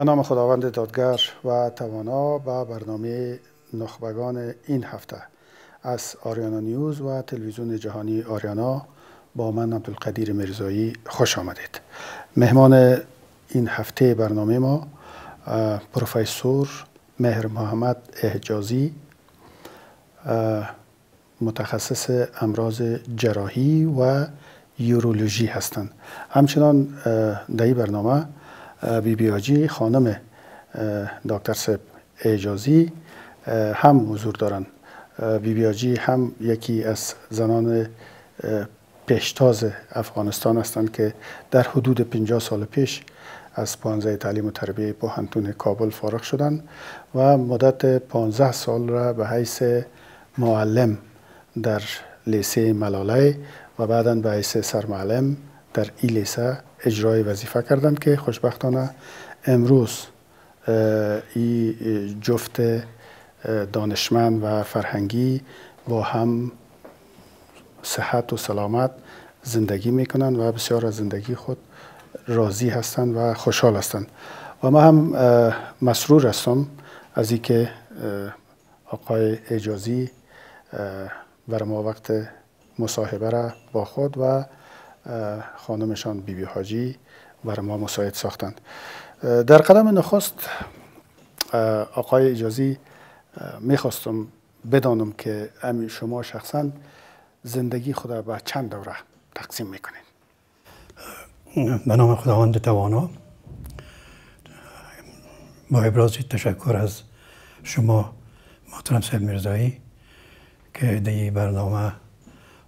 به نام خداوند دادگر و توانا به برنامه نخبگان این هفته از آریانا نیوز و تلویزیون جهانی آریانا با من عبدالقدیر مرزایی خوش آمدید مهمان این هفته برنامه ما پروفسور مهر محمد احجازی متخصص امراض جراحی و یورولوژی هستند همچنان در این برنامه بی بی آجی خانم دکتر سب اجازی هم حضور دارند بی بی آجی هم یکی از زنان پیشتاز افغانستان هستند که در حدود 50 سال پیش از پانزه تعلیم و تربیه پوهنتون کابل فارغ شدند و مدت 15 سال را به حیث معلم در لیسه ملالی و بعدا به حیث سرمعلم در ای لیسه اجرای وظیفه کردند که خوشبختانه امروز این جفت دانشمند و فرهنگی با هم صحت و سلامت زندگی میکنند و بسیار از زندگی خود راضی هستند و خوشحال هستند و ما هم مسرور هستم از اینکه آقای اجازی بر ما وقت مصاحبه را با خود و خانمشان بیبی حاجی بر ما مساعد ساختند در قدم نخست آقای اجازی میخواستم بدانم که امی شما شخصا زندگی خود به چند دوره تقسیم میکنید به نام خداوند توانا با ابراز تشکر از شما محترم سید میرزایی که دیگه برنامه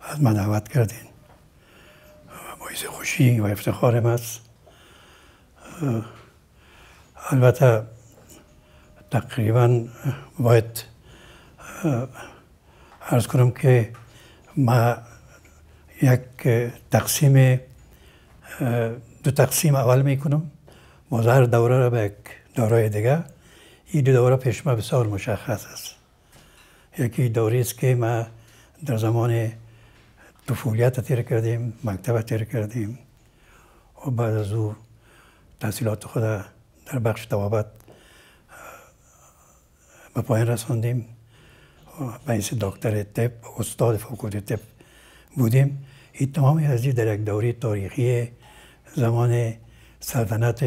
از من دعوت کردین جایزه خوشی و افتخار است البته تقریبا باید ارز کنم که ما یک تقسیم دو تقسیم اول می کنم هر دوره را به یک دوره دیگه این دو دوره پیش ما بسیار مشخص است یکی دوره است که ما در زمان فولیت تیر کردیم مکتب تیر کردیم و بعد از او تحصیلات خود در بخش توابت به پایان رساندیم به این دکتر تپ، استاد فاکولت تپ بودیم این تمام از در یک دوره تاریخی زمان سلطنت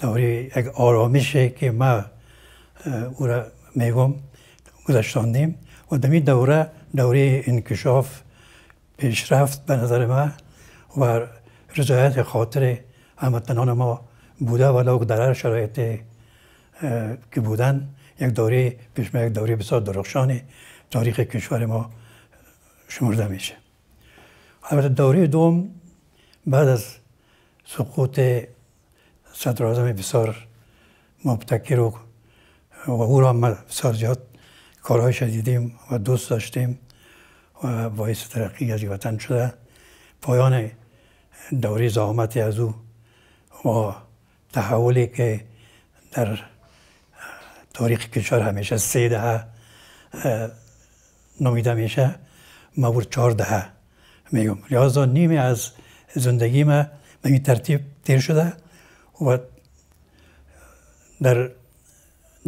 دوری یک آرامشه که ما او را میگم گذشتاندیم و در دوره دوره انکشاف پیشرفت به نظر ما و رضایت خاطر هموطنان ما بوده و در هر شرایط که بودن یک دوره پیش یک دوره بسیار درخشان تاریخ کشور ما شمرده میشه البته دوره دوم بعد از سقوط صدر بسیار مبتکر و و او را بسیار زیاد کارهای شدیدیم و دوست داشتیم باعث ترقی از وطن شده پایان دوره زحمت از او و تحولی که در تاریخ کشور همیشه سه دهه نمیده میشه ما چهار دهه میگم لحاظا نیمی از زندگی ما به این ترتیب تیر شده و در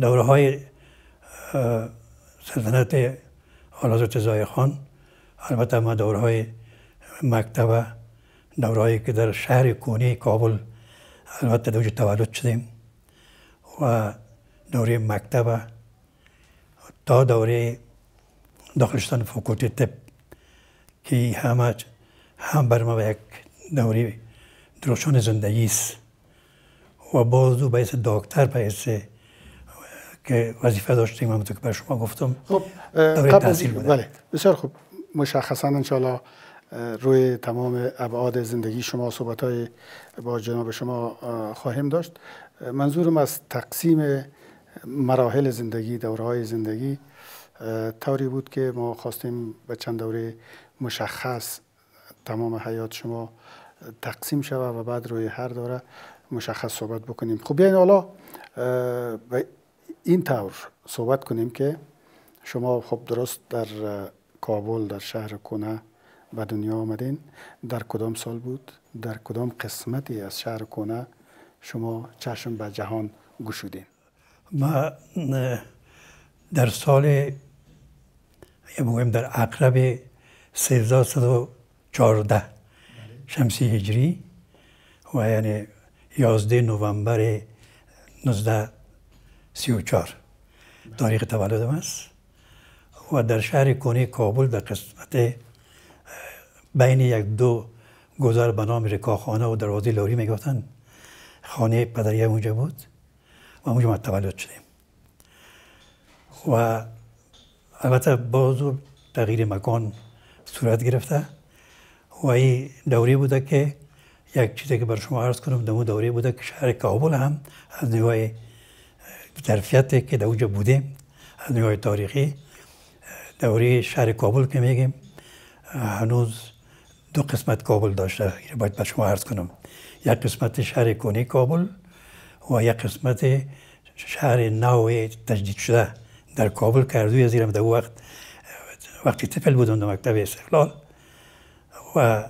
دوره های سلطنت حالا زای خان البته ما دورهای مکتب دورهایی که در شهر کونی کابل البته دوج تولد شدیم و دوره مکتب تا دوره شدن فکوتی تب که همه هم بر ما یک دوره درشان زندگی است و باز دو باعث دکتر باعث که وظیفه داشتیم همونطور که به شما گفتم خب قبل بله، بسیار خوب مشخصا انشاءالله روی تمام ابعاد زندگی شما صحبت های با جناب شما خواهیم داشت منظورم از تقسیم مراحل زندگی دورهای زندگی طوری بود که ما خواستیم به چند دوره مشخص تمام حیات شما تقسیم شود و بعد روی هر دوره مشخص صحبت بکنیم خب بیاین حالا به این طور صحبت کنیم که شما خب درست در کابل در شهر کنه به دنیا آمدین در کدام سال بود در کدام قسمتی از شهر کنه شما چشم به جهان گشودین ما در سال در اقرب 1314 شمسی هجری و یعنی 11 نوامبر 1934 تاریخ تولدم است و در شهر کنی کابل در قسمت بین یک دو گذر به نام رکاخانه و دروازه لاری میگفتن خانه پدریه اونجا بود و اونجا ما تولد شدیم و البته بازو تغییر مکان صورت گرفته و این دوره بوده که یک چیزی که بر شما عرض کنم در اون دوره بوده که شهر کابل هم از نوای ظرفیت که در اونجا بودیم از نوای تاریخی دوره شهر کابل که میگیم هنوز دو قسمت کابل داشته باید به شما عرض کنم یک قسمت شهر کنی کابل و یک قسمت شهر نو تجدید شده در کابل کردوی از ازیرم در وقت وقتی طفل بودم در مکتب استقلال و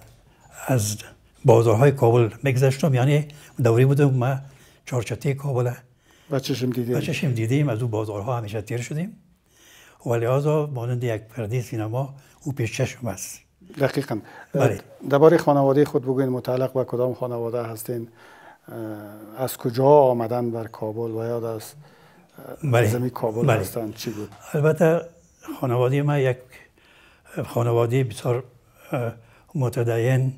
از بازارهای کابل میگذشتم یعنی دوری بودم ما چارچتی کابل و چشم دیدیم چشم دیدیم از او بازارها همیشه تیر شدیم و آن مانند یک پرده سینما او پیش چشم است دقیقا بله. درباره خانواده خود بگوین متعلق به کدام خانواده هستین از کجا آمدن بر کابل و یاد از بله. زمین کابل بله. چی بود البته خانواده ما یک خانواده بسیار متدین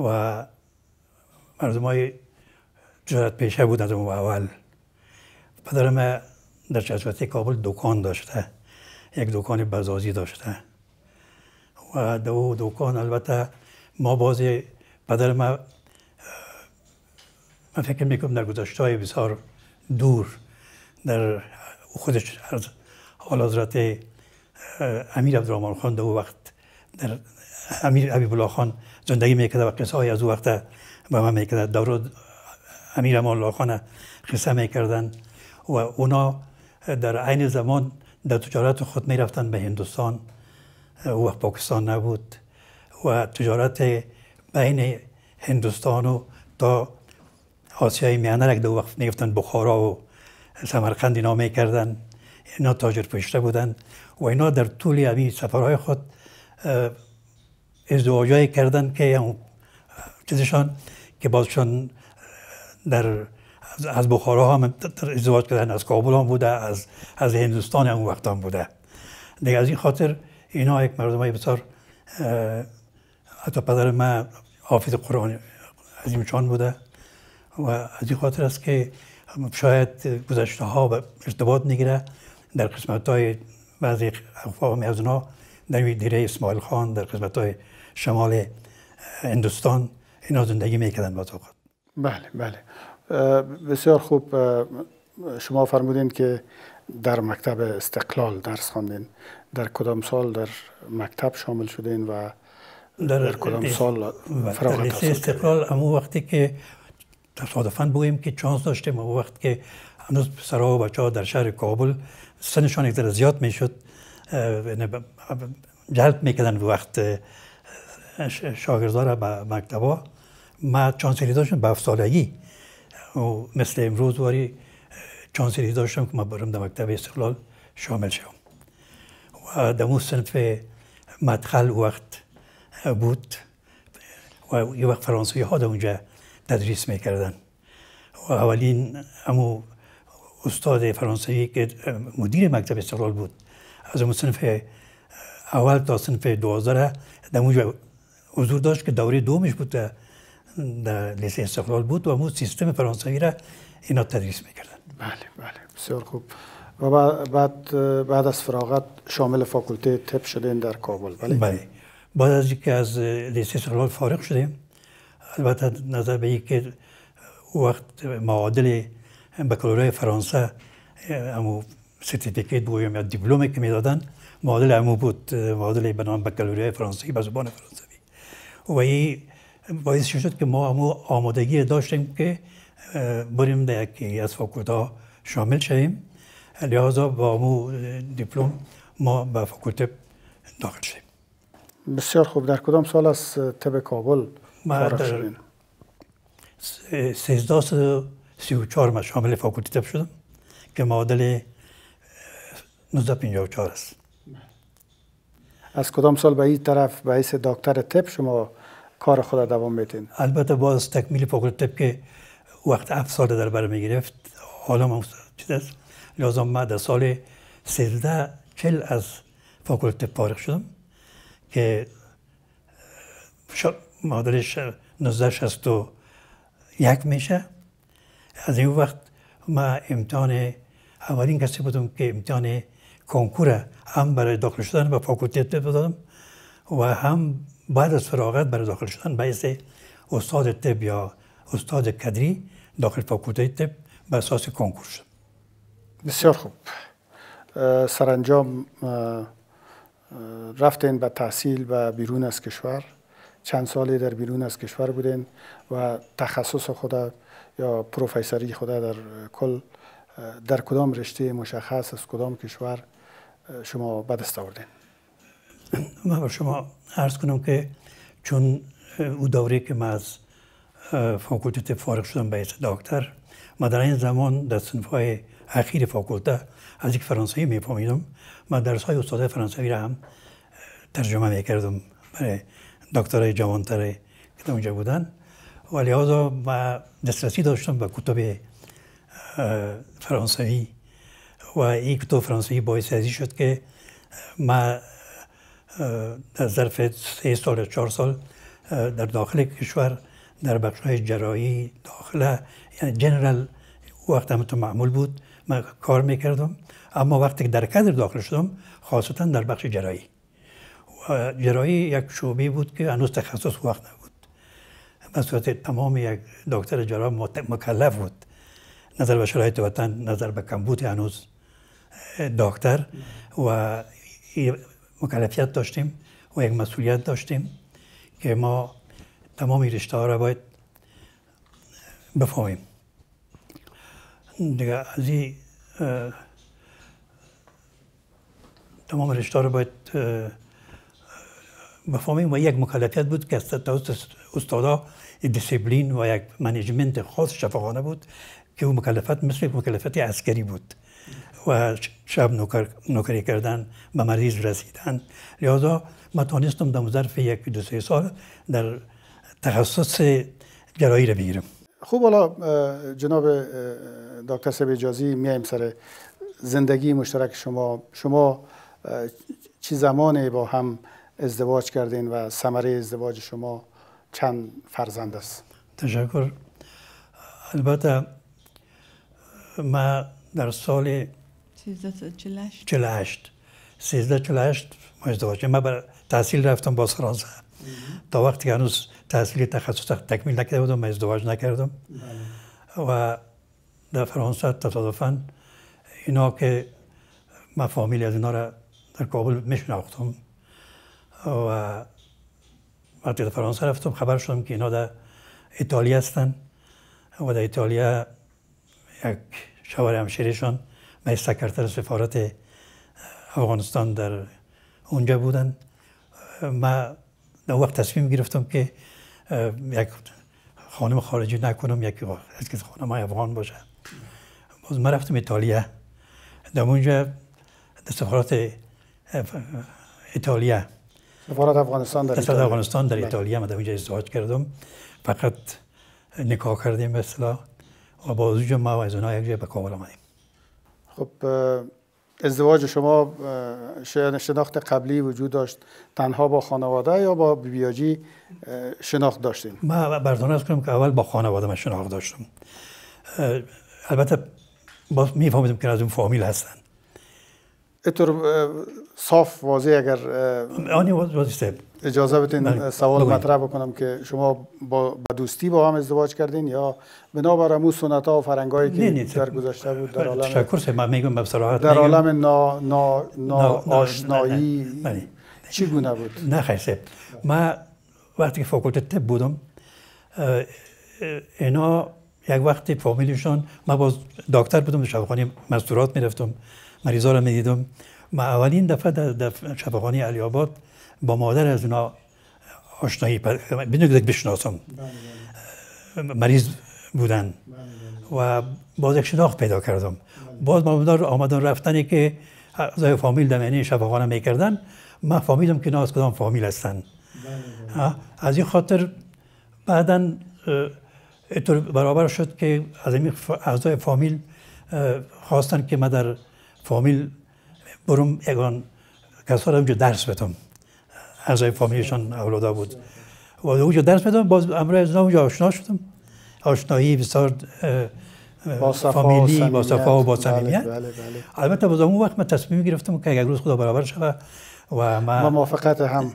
و مردم های جرات پیشه بود از اون اول پدرم در چشمت کابل دکان داشته یک دوکان بزازی داشته و دو دوکان البته ما باز پدر ما من فکر میکنم در گذاشته های بسیار دور در خودش از حال حضرت امیر عبدالرحمن خان در وقت در امیر عبیب خان زندگی میکرده و قصه های از او وقت با من میکرده دور امیر امان خان قصه میکردن و اونا در عین زمان در تجارت خود می رفتن به هندوستان او وقت پاکستان نبود و تجارت بین هندوستان و تا آسیای میانه را که وقت میگفتن بخارا و سمرقند اینا کردن اینا تاجر پشته بودن و اینا در طول این سفرهای خود ازدواجای کردن که چیزشان که بازشان در از بخارا هم ازدواج کردن از کابل هم بوده از, از هندوستان هم وقت هم بوده دیگه از این خاطر اینا یک مردم های بسیار حتی پدر من حافظ قرآن عظیمشان بوده و از این خاطر است که شاید گذشته ها به ارتباط نگیره در قسمت های بعضی اقوام از اونها در دیره اسماعیل خان در قسمت های شمال هندوستان اینا زندگی میکردن با تو بله بله بسیار خوب شما فرمودین که در مکتب استقلال درس خواندین در کدام سال در مکتب شامل شدین و در, کدام سال فراغت حاصل استقلال اما وقتی که تصادفاً بویم که چانس داشتیم او وقت که هنوز پسرها و بچه ها در شهر کابل سنشان یک زیاد میشد یعنی جلب میکردن وقت شاگردا و به مکتبا ما چانسی داشتیم به افسالگی و مثل امروز واری چانسی داشتم که ما برم در مکتب استقلال شامل شوم و در اون صنف مدخل وقت بود و یه وقت فرانسوی ها در اونجا تدریس میکردن و اولین امو استاد فرانسوی که مدیر مکتب استقلال بود از اون صنف اول تا صنف دوازده در اونجا حضور داشت که دوره دومش بوده در لیسه استقلال بود و همون سیستم فرانسوی را اینا تدریس میکردن بله بله بسیار خوب و بعد بعد از فراغت شامل فاکولته تپ شدین در کابل بله بله بعد از اینکه از لیسه استقلال فارغ شدیم البته نظر به اینکه وقت معادل بکلوره فرانسه امو سرتیفیکیت بود یا دیپلومه که دادن معادل امو بود معادل به نام فرانسوی به زبان فرانسوی و باعث شد که ما همو آمادگی داشتیم که بریم در یکی از فاکولتا شامل شدیم لحاظا با همو دیپلم ما به فاکولته داخل شدیم بسیار خوب در کدام سال از تب کابل فارغ شدیم؟ سیزده سی و من شامل فاکولته طب شدم که معادل 1954 است از کدام سال به این طرف به حیث دکتر طب شما کار خود دوام میتین البته باز تکمیل تپ که وقت هفت سال در بر میگرفت حالا ما چیز است لازم ما در سال سرده چل از فاکولته فارغ شدم که مادرش یک میشه از این وقت ما امتحان اولین کسی بودم که امتحان کنکور هم برای داخل شدن به فاکولته دادم و هم بعد از فراغت برای داخل شدن باید استاد طب یا استاد کدری داخل فاکولته طب به اساس کنکور شد بسیار خوب سرانجام رفتین به تحصیل و بیرون از کشور چند سالی در بیرون از کشور بودین و تخصص خود یا پروفسوری خود در کل در کدام رشته مشخص از کدام کشور شما به دست آوردین من به شما عرض کنم که چون او دوره که من از فاکولتت فارغ شدم به دکتر من در این زمان در های اخیر فاکولته از یک فرانسوی میفهمیدم ما درس های استاد فرانسوی را هم ترجمه میکردم برای دکترهای جوانتره که در اونجا بودن ولی لحاظا ما دسترسی داشتم به کتب فرانسوی و این کتب فرانسوی باعث ازی شد که ما در ظرف سه سال چهار سال در داخل کشور در بخش های جرایی داخله یعنی جنرال وقت هم تو معمول بود من کار میکردم اما وقتی که در کادر داخل شدم خاصتا در بخش جرایی و جرایی یک شعبه بود که هنوز تخصص وقت نبود به صورت تمام یک دکتر جراح مکلف بود نظر به شرایط وطن نظر به کمبود هنوز دکتر و مکلفیت داشتیم و یک مسئولیت داشتیم که ما تمام رشته ها را باید بفهمیم دیگه از این تمام رشته را باید بفهمیم و یک مکلفیت بود که از استادا دیسیپلین و یک منیجمنت خاص شفاخانه بود که او مکلفت مثل مکلفت عسکری بود و شب نوکر، نوکری کردن به مریض رسیدن ریاضا ما تانستم در ظرف یک دو سه سال در تخصص جرایی را بگیرم خوب حالا جناب دکتر سبی اجازی میایم سر زندگی مشترک شما شما چی زمانی با هم ازدواج کردین و ثمره ازدواج شما چند فرزند است تشکر البته ما در سال 48 13 48 ما ازدواج من بر تحصیل رفتم باز فرانسه تا وقتی که هنوز تحصیل تخصص تکمیل نکرده بودم من ازدواج نکردم بله. و در فرانسه تصادفا اینا که من فامیل از اینا را در کابل میشناختم و وقتی در فرانسه رفتم خبر شدم که اینا در ایتالیا هستن و در ایتالیا یک شوهر همشهریشان و سکرتر سفارت افغانستان در اونجا بودن من در وقت تصمیم گرفتم که یک خانم خارجی نکنم یکی از خانم خانم افغان باشه باز من رفتم ایتالیا در اونجا در سفارت ایتالیا سفارت افغانستان در ایتالیا افغانستان در بله. ایتالیا من در اونجا ازدواج کردم فقط نکاح کردیم مثلا و از اونجا ما و از اونها یک جای به کابل آمدیم خب ازدواج شما شناخت قبلی وجود داشت تنها با خانواده یا با بیبیاجی شناخت داشتیم؟ من بردان از کنم که اول با خانواده من شناخت داشتم البته باز میفهمیدم که از اون فامیل هستن اینطور صاف واضح اگر آنی واضح اجازه بتین بله. سوال بله. مطرح بکنم که شما با دوستی با هم ازدواج کردین یا بنابر امو سنت ها و فرنگ هایی که در گذشته بود در بله، عالم من میگم در عالم نا نا نا آشنایی چی گونه بود نه خیر من وقتی که فاکولته تب بودم اینا یک وقتی فامیلشان من باز دکتر بودم شبخانی مزدورات میرفتم مریضا رو میدیدم من اولین دفعه در شبخانی علی آباد با مادر از اونا آشنایی بدون بشناسم بله، بله. مریض بودن بله، و باز یک شناخت پیدا کردم باز مادر آمدن رفتنی که اعضای فامیل در معنی شفاخانه میکردن من فامیلم که ناز از کدام فامیل هستن از این خاطر بعدا اینطور برابر شد که از این اعضای فامیل خواستن که من در فامیل بروم یکان کسا را درس بدم اعضای فامیلشان اولادا بود و اونجا درس میدم باز امروز از اونجا آشنا شدم آشنایی بسیار فامیلی با صفا و با صمیمیت بله، بله، بله. البته باز اون وقت من تصمیم گرفتم که اگر روز خدا برابر شود و من با موافقت هم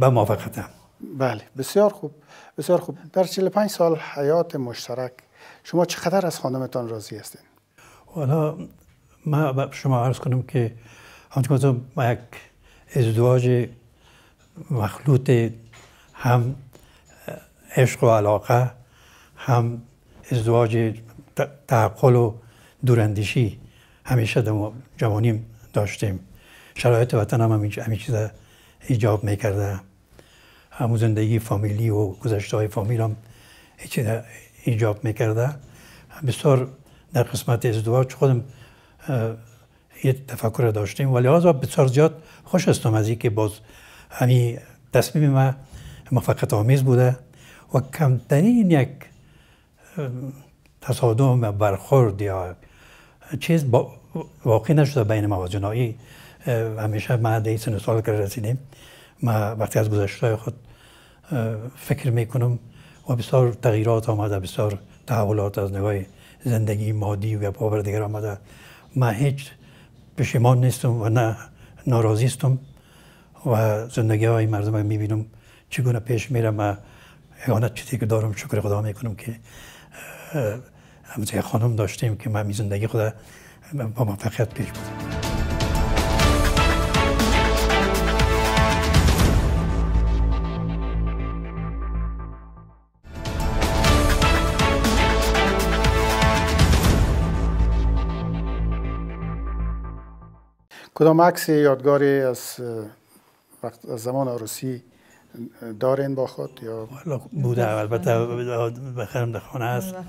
با موافقت هم بله بسیار خوب بسیار خوب در 45 سال حیات مشترک شما چقدر از خانمتان راضی هستید؟ حالا ما شما عرض کنم که همچنان یک ازدواج مخلوط هم عشق و علاقه هم ازدواج تعقل و دوراندیشی همیشه در جوانیم داشتیم شرایط وطن هم همین چیز ایجاب میکرده همون زندگی فامیلی و گذشته های فامیل هم چیز ایجاب میکرده بسیار در قسمت ازدواج خودم یه تفکر داشتیم ولی آزا بسیار زیاد خوش استم از اینکه باز همی تصمیم ما مفقت آمیز بوده و کمترین یک تصادم برخورد یا چیز واقعی نشده بین ما و جنایی همیشه ما در این سال که رسیدیم ما وقتی از گذشته خود فکر میکنم و بسیار تغییرات آمده بسیار تحولات از نگاه زندگی مادی و پاور دیگر آمده ما هیچ پشیمان نیستم و نه ناراضی استم و زندگی های مردم رو میبینم چگونه پیش میرم و اعانت چیزی که دارم شکر خدا میکنم که همزه خانم داشتیم که من زندگی خدا با موفقیت پیش بودم کدام عکس یادگاری از وقت از زمان عروسی دارین با خود یا بوده البته بخیرم در خانه است آره،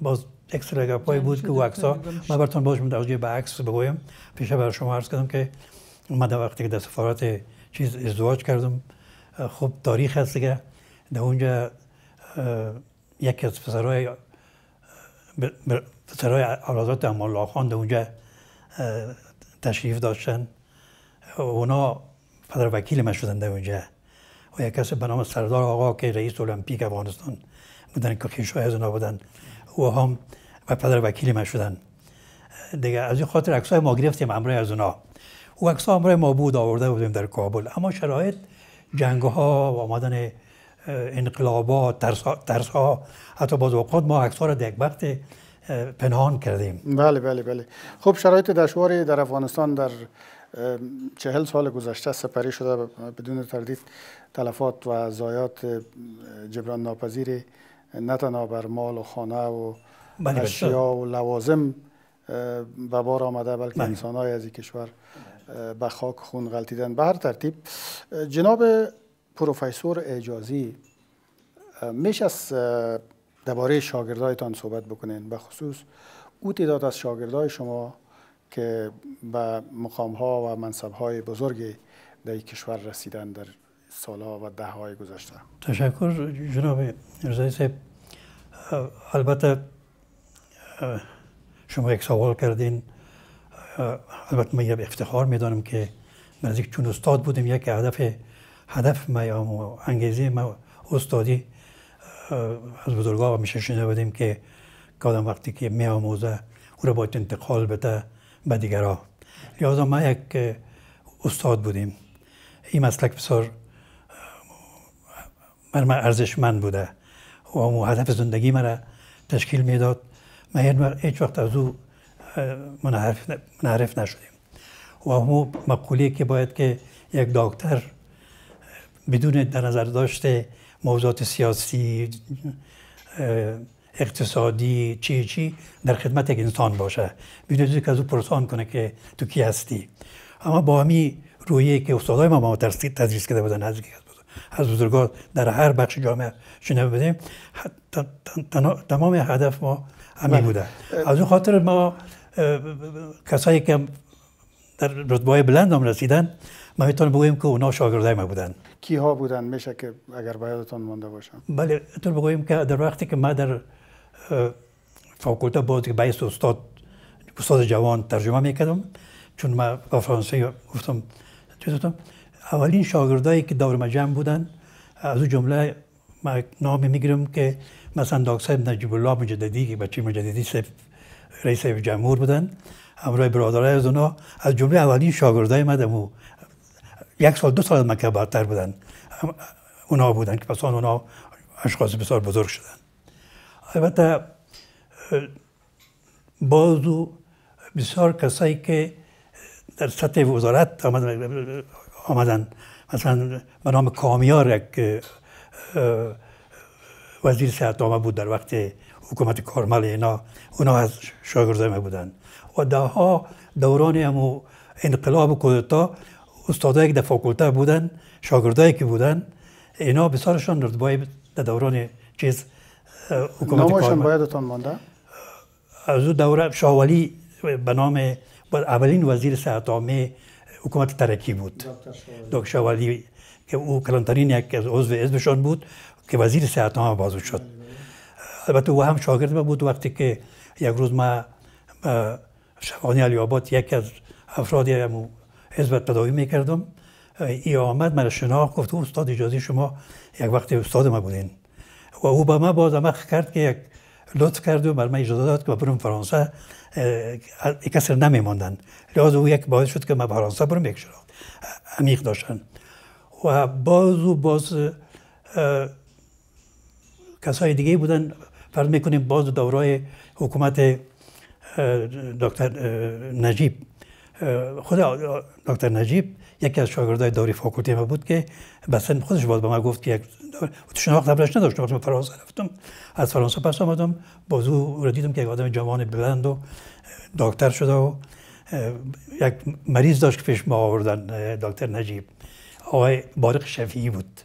باز اکسترا پای بود که ها من براتون باز متوجه به عکس بگویم پیش بر شما عرض کردم که من در وقتی که در سفارت چیز ازدواج کردم خب تاریخ هست دیگه در اونجا یکی از پسرهای پسرهای اولادات امالله خان در اونجا تشریف داشتن اونا پدر وکیل من شدن اونجا و یک کسی به نام سردار آقا که رئیس المپیک افغانستان بودن که از اونا بودن او هم و پدر وکیل من شدند دیگه از این خاطر عکسای ما گرفتیم امرای از اونا او عکس امرای ما بود آورده بودیم در کابل اما شرایط جنگ ها و آمدن انقلابات ترس ها حتی باز اوقات ما عکس را در یک وقت پنهان کردیم بله بله بله خب شرایط دشواری در افغانستان در چهل سال گذشته سپری شده بدون تردید تلفات و زایات جبران ناپذیر نه تنها بر مال و خانه و بله، بله، اشیا و لوازم به بار آمده بلکه بله. انسان های از این کشور به خاک خون غلطیدن به هر ترتیب جناب پروفسور اجازی میش از درباره شاگردایتان صحبت بکنین به خصوص او تعداد از شاگردای شما که به مقام ها و منصب های بزرگ در کشور رسیدن در سالها و ده های گذشته تشکر جناب رضایی صاحب البته شما یک سوال کردین البته من یه افتخار میدانم که من چون استاد بودیم یک هدف هدف ما یا انگیزه ما استادی از بزرگا میشه شنیده بودیم که کادم وقتی که میاموزه او را باید انتقال بده به دیگرها. لحاظا ما یک استاد بودیم این مسلک بسیار من ارزشمند بوده و همو هدف زندگی مرا تشکیل میداد ما هیچ وقت از او منحرف نشدیم و همو مقوله که باید که یک دکتر بدون در نظر داشته موضوعات سیاسی اقتصادی چی چی در خدمت یک انسان باشه بدون که از او پرسان کنه که تو کی هستی اما با همی رویه که استادای ما ما تدریس کرده بودن از از در هر بخش جامعه شنیده بدیم تمام هدف ما همین بله. بوده از اون خاطر ما کسایی که در رتبه بلند هم رسیدن ما میتونم بگویم که اونا شاگردای ما بودن کی ها بودن میشه که اگر بایدتان مانده مونده باشم بله تو بگویم که در وقتی که ما در فاکولته بود که به استاد استاد جوان ترجمه میکردم چون ما با فرانسه گفتم اولین شاگردایی که دور جمع بودن از اون جمله ما نام میگیرم که مثلا داک نجیب الله مجددی که بچه مجددی صاحب رئیس جمهور بودن همراه برادرای از اونا از جمله اولین شاگردای ما دمو یک سال دو سال از مکه بودن اونا بودن که پسان اونا اشخاص بسیار بزرگ شدن البته بازو بسیار کسایی که در سطح وزارت آمدن, مثلا به نام کامیار یک وزیر صحت بود در وقت حکومت کارمل اینا اونا از شاگردای ما بودن و ده ها دوران امو انقلاب و کودتا استادای که در فاکولته بودن شاگردایی که بودن اینا بسیارشان رتبای در دوران چیز حکومت باید اتون مانده؟ از او دوره شاولی به نام اولین وزیر صحت حکومت ترکی بود دکتر شاولی که او کلانترین یک از عضو ازبشان بود که وزیر صحت عامه بازو شد بله، بله. البته او هم شاگرد بود وقتی که یک روز ما شبانی علی آباد یک از افرادی هم حزب تداوی میکردم ای آمد من شناخت گفت استاد اجازه شما یک وقت استاد ما بودین و اوباما باز عمق کرد که یک لطف کرد و بر من اجازه داد که برم فرانسه یک کسی نمی لحاظ او یک باعث شد که من فرانسه برم یک شراخت عمیق داشتن و باز و باز کسای دیگه بودن فرض میکنیم باز دورای حکومت دکتر نجیب خود دکتر نجیب یکی از شاگردای داری فاکولتی ما بود که به سن خودش باز با ما گفت که یک شما وقت قبلش نداشتم وقتی فرانسه رفتم از فرانسه پس آمدم باز او دیدم که یک آدم جوان بلند و دکتر شده و یک مریض داشت که پیش ما آوردن دکتر نجیب آقای بارق شفیعی بود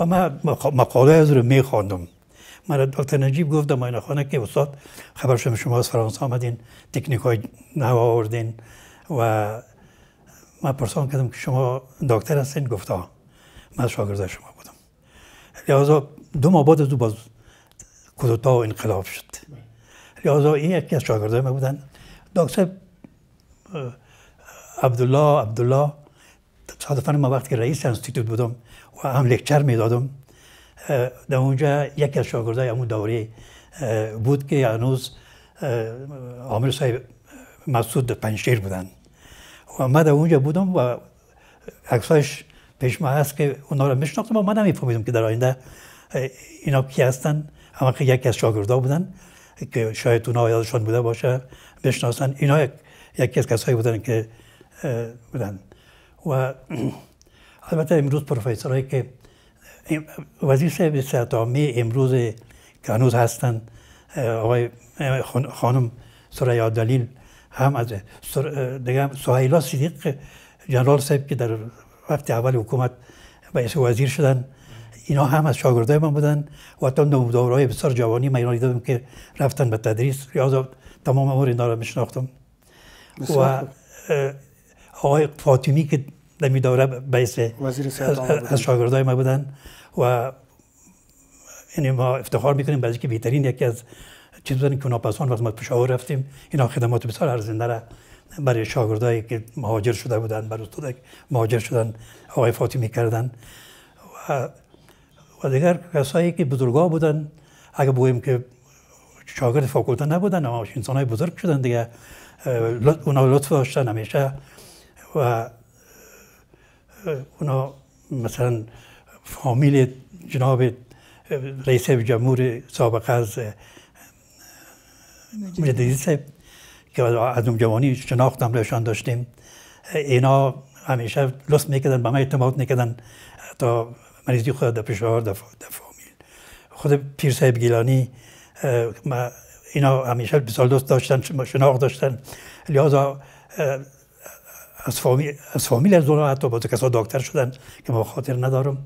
و من مقاله از رو می خواندم من دکتر نجیب گفتم ماینه خانه که استاد خبر شما شما از فرانسه آمدین تکنیک های نو آوردین و من پرسان کردم که شما دکتر هستین گفتا من شاگرد شما بودم لحاظا دو ماه بعد از دو باز کودتا و انقلاب شد لحاظا این یکی از شاگرده من بودن دکتر عبدالله عبدالله صادفا ما وقتی رئیس انستیتوت بودم و هم لکچر میدادم در اونجا یکی از شاگردای همون دوره بود که هنوز عامر صاحب مسعود پنشیر بودن و من در اونجا بودم و عکساش پیش ما هست که اونا رو میشناختم و من نمیفهمیدم که در آینده اینا کی هستن اما که یکی از شاگردا بودن که شاید اونا یادشان بوده باشه بشناسن اینا یکی از کسایی بودن که بودن و البته امروز پروفسورایی که وزیر صاحب سرطامی امروز که هنوز هستن آقای خانم سریا دلیل هم از سهیلا صدیق جنرال صاحب که در وقت اول حکومت باعث وزیر شدن اینا هم از شاگردای ما بودن و حتی نمودارهای بسیار جوانی من اینا که رفتن به تدریس ریاض تمام امور اینا را میشناختم و آقای فاطمی که می دوره بیس از شاگردای ما بودن و یعنی ما افتخار میکنیم بعضی که بهترین یکی از چیز بودن که ناپسان وقت ما پشاور رفتیم اینا خدمات بسیار ارزنده را برای شاگردایی که مهاجر شده بودند برای استاد مهاجر شدن آقای فاطمی کردن و, و دیگر کسایی که بزرگا بودن اگه بگویم که شاگرد فاکولته نبودن اما انسان های بزرگ شدن دیگه اونا لطف داشتن همیشه و اونا مثلا فامیل جناب رئیس جمهور سابق از مجددی که از اون جوانی شناختم روشان داشتیم اینا همیشه لطف میکردن به ما اعتماد میکردن تا مریضی خود در پشوار در فامیل خود پیر صاحب گیلانی اینا همیشه بسیار دوست داشتن شناخت داشتن لذا از فامیل از اونها حتی بعضی کسا دکتر شدن که ما خاطر ندارم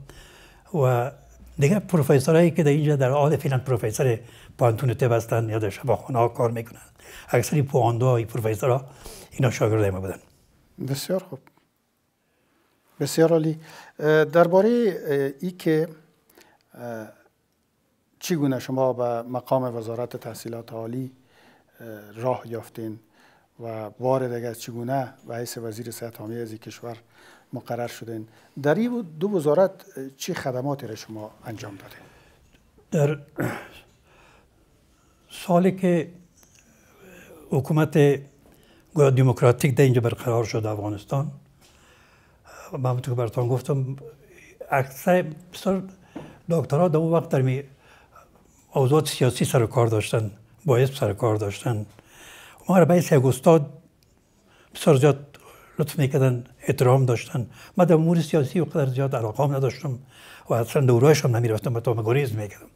و دیگه پروفسورایی که در اینجا در حال فعلا پروفسور پانتون تب هستن یا در شفاخانه ها کار میکنن اکثری پواندو های ها اینا شاگرد ما بودن بسیار خوب بسیار عالی درباره ای که چگونه شما به مقام وزارت تحصیلات عالی راه یافتین و بار دیگه چگونه به حیث وزیر صحت حامی از کشور مقرر شدین در این دو وزارت چه خدماتی را شما انجام دادین در سالی که حکومت گویا دموکراتیک در اینجا برقرار شد افغانستان من که براتان گفتم اکثر دکترها در اون وقت در می سیاسی سر کار داشتن باعث سر کار داشتن ما را به استاد بسیار زیاد لطف میکردن احترام داشتن من در امور سیاسی و قدر زیاد علاقه هم نداشتم و اصلا دورایش هم نمیرفتم و تا مگریز میکردم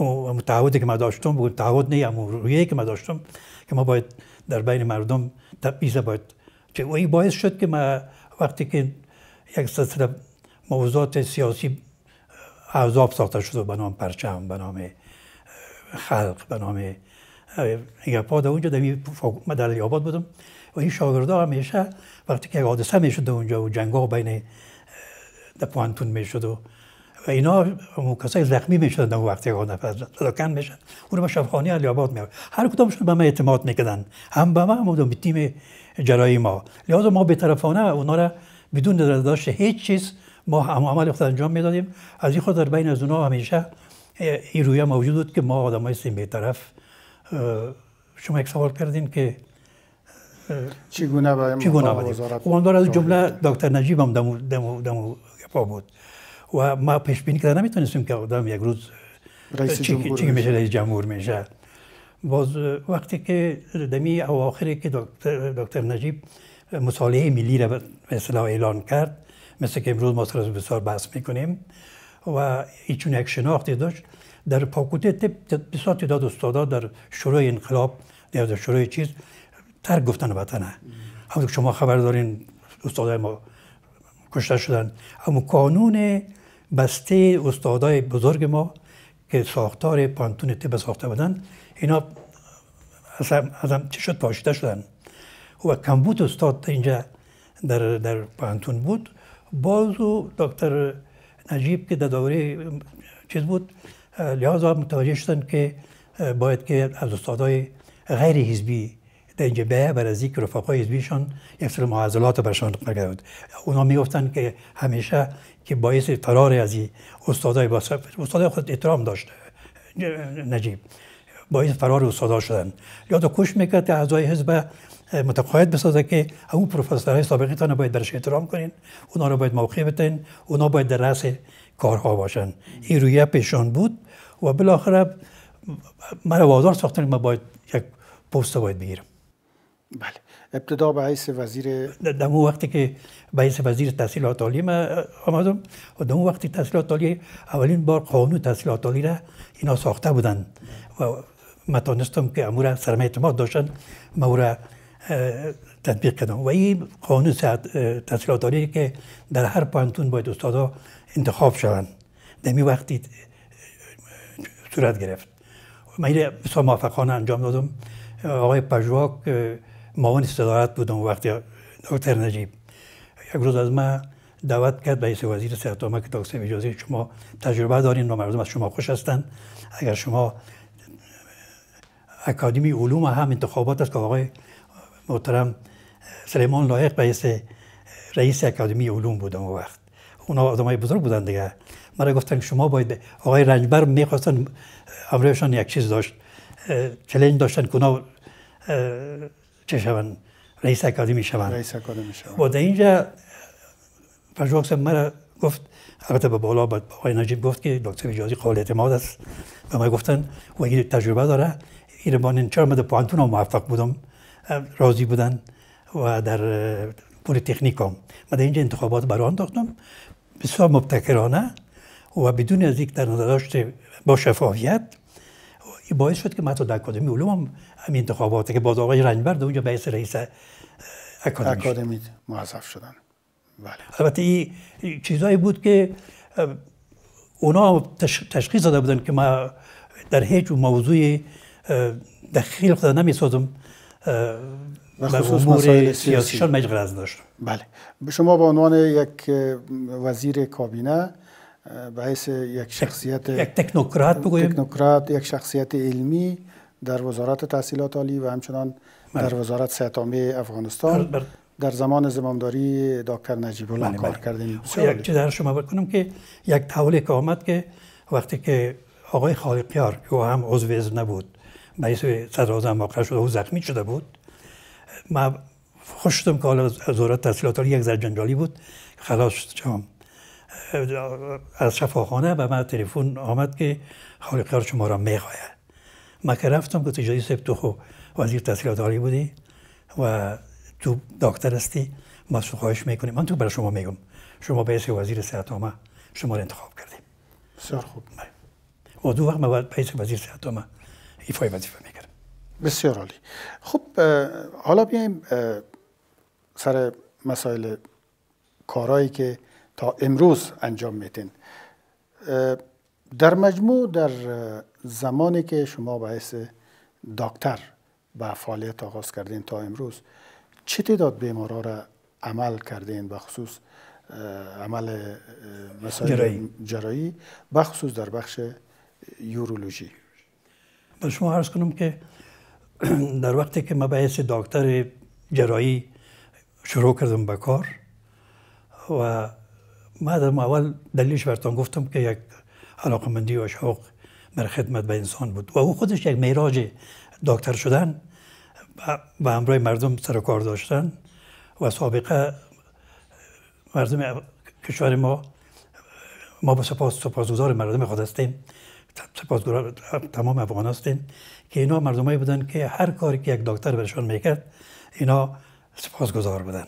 اما تعهدی که من داشتم بود تعهد نه اما رویه که من داشتم که ما باید در بین مردم تبعیض باید چه این باعث شد که من وقتی که یک سلسله موضوعات سیاسی اعضاب ساخته شد به نام پرچم به نام خلق به نام پا در اونجا در من آباد بودم و این شاگردها همیشه وقتی که حادثه میشد اونجا و جنگ ها بین پوانتون میشد و و اینا کسای زخمی میشدن در وقتی ها نفر لکن میشد اون رو به شفخانی علی آباد میبرد هر کدامشون به من اعتماد میکردن هم به من هم به تیم جرایی ما لحاظ ما به طرفانه اونا را بدون داشت هیچ چیز ما هم عمل خود انجام میدادیم از این خود در بین از اونا همیشه این رویه موجود بود که ما آدم های طرف شما یک سوال کردین که چگونه به چگونه باید خب، اون از جمله دکتر نجیب هم دمو دمو دمو پا بود و ما پیش بینی کردن نمیتونستیم که آدم یک روز رئیس جمهور چی میشه رئیس جمهور میشه باز وقتی که دمی اواخری که دکتر, دکتر نجیب مصالحه ملی را مثلا اعلان کرد مثل که امروز ما سر بسیار بحث میکنیم و ایچون یک شناختی داشت در پاکوته بسیار تعداد استادا در شروع انقلاب در شروع چیز ترک گفتن وطنه همون که شما خبر دارین استادای ما کشته شدن اما قانون بسته استادای بزرگ ما که ساختار پانتون تب ساخته بودن اینا از هم شد پاشیده شدن و کمبود استاد اینجا در, در پانتون بود باز و دکتر نجیب که در دوره چیز بود لحاظا متوجه شدن که باید که از استادای غیر حزبی به و رزیک رفقای حزبیشان یه معضلات برشان نگرد اونا میگفتن که همیشه که باعث فرار از استادای با استادای خود اترام داشت نجیب باعث فرار استادا شدن یا تو کش میکرد که اعضای حزب متقاعد بسازه که اون پروفسورهای سابقتان باید برش احترام کنین اونا رو باید موقع بتین اونا باید در رأس کارها باشن این رویه پیشان بود و بالاخره مرا وادار ساختن ما باید یک پست باید بگیرم بله ابتدا به حیث وزیر در اون وقتی که به وزیر تحصیلات عالی آمدم و در اون وقتی تحصیلات عالی اولین بار قانون تحصیلات عالی را اینا ساخته بودند و ما تانستم که امور سرمایه اعتماد داشتن ما را تطبیق کردم و این قانون تحصیلات عالی که در هر پانتون باید استادا انتخاب شوند در این وقتی صورت گرفت من این بسیار موافقانه انجام دادم آقای پژواک معاون استدارت بودم وقتی دکتر نجیب یک روز از ما دعوت کرد به وزیر سرطانه که تاکسیم اجازه شما تجربه دارین و مردم از شما خوش هستن اگر شما اکادمی علوم هم انتخابات است که آقای محترم سلیمان لایق به رئیس اکادمی علوم بود اون وقت اونا آدمای بزرگ بودن دیگه مرا گفتن که شما باید آقای رنجبر میخواستن امروزشان یک چیز داشت چلنج داشتن که چه رئیس اکادمی شوند رئیس شوند و در اینجا فرجوکس مرا گفت البته به بالا با آقای نجیب گفت که دکتر اجازی قابل اعتماد است به ما گفتن و این تجربه داره این من چرا مده پانتون موفق بودم راضی بودن و در پور تکنیکم من در اینجا انتخابات برای انداختم بسیار مبتکرانه و بدون از یک در نظر با شفافیت این باعث شد که من تو در اکادمی علوم هم هم انتخابات که باز آقای رنجبرد اونجا به رئیس اکادمی, اکادمی محذف شدن بله. البته این چیزایی بود که اونا تشخیص داده بودن که ما در هیچ موضوع دخیل خدا نمی سازم و خصوص مسائل سیاسیشان داشت بله شما به عنوان یک وزیر کابینه بحیث یک شخصیت یک تکنوکرات بگویم تکنوکرات یک شخصیت علمی در وزارت تحصیلات عالی و همچنان بله. در وزارت سیتامه افغانستان در زمان زمامداری دکتر نجیب الله بله، کار بله. کردیم خب، یک چیز در شما بکنم که یک تحولی که آمد که وقتی که آقای خالقیار که او هم عضو ازم نبود به صدر آزم موقع شده او زخمی شده بود ما خوشتم که حالا وزارت تحصیلات عالی یک زرجنجالی جنجالی بود خلاص شد از شفاخانه به من تلفن آمد که خالق قرار شما را میخواید من که رفتم گفت اجازه سب تو وزیر تحصیلات عالی بودی و تو دکتر هستی ما خواهش میکنیم من تو برای شما میگم شما به وزیر صحت عامه شما را انتخاب کردیم بسیار خوب بله. و دو وقت من به وزیر صحت عامه ایفای وظیفه میکردم بسیار عالی خب حالا بیایم سر مسائل کارهایی که تا امروز انجام میتین در مجموع در زمانی که شما به دکتر به فعالیت آغاز کردین تا امروز چه تعداد بیمارا را عمل کردین به خصوص عمل مسائل جرایی به خصوص در بخش یورولوژی به شما عرض کنم که در وقتی که ما به حیث دکتر جرایی شروع کردم به کار و در اول دلیلش براتون گفتم که یک مندی و شوق بر خدمت به انسان بود و او خودش یک میراج دکتر شدن و همراه مردم سر کار داشتن و سابقه مردم کشور ما ما به سپاس سپاسگزار مردم خود هستیم سپاسگزار تمام افغان هستیم که اینا مردمایی بودن که هر کاری که یک دکتر برشان میکرد اینا سپاسگزار بودن